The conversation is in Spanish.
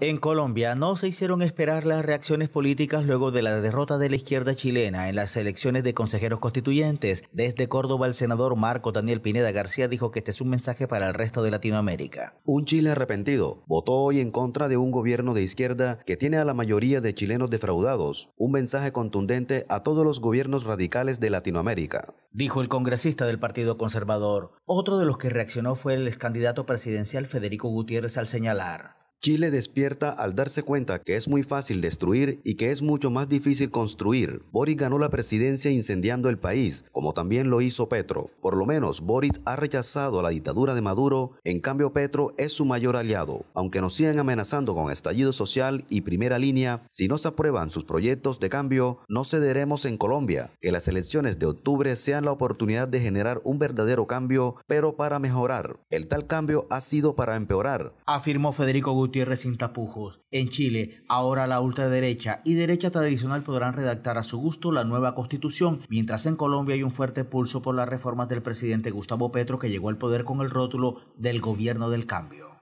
En Colombia no se hicieron esperar las reacciones políticas luego de la derrota de la izquierda chilena en las elecciones de consejeros constituyentes. Desde Córdoba, el senador Marco Daniel Pineda García dijo que este es un mensaje para el resto de Latinoamérica. Un Chile arrepentido votó hoy en contra de un gobierno de izquierda que tiene a la mayoría de chilenos defraudados. Un mensaje contundente a todos los gobiernos radicales de Latinoamérica. Dijo el congresista del Partido Conservador. Otro de los que reaccionó fue el ex candidato presidencial Federico Gutiérrez al señalar. Chile despierta al darse cuenta que es muy fácil destruir y que es mucho más difícil construir. Boris ganó la presidencia incendiando el país, como también lo hizo Petro. Por lo menos boris ha rechazado la dictadura de Maduro, en cambio Petro es su mayor aliado. Aunque nos sigan amenazando con estallido social y primera línea, si no se aprueban sus proyectos de cambio, no cederemos en Colombia. Que las elecciones de octubre sean la oportunidad de generar un verdadero cambio, pero para mejorar. El tal cambio ha sido para empeorar, afirmó Federico Gutiérrez Gutiérrez sin tapujos. En Chile, ahora la ultraderecha y derecha tradicional podrán redactar a su gusto la nueva constitución, mientras en Colombia hay un fuerte pulso por las reformas del presidente Gustavo Petro que llegó al poder con el rótulo del gobierno del cambio.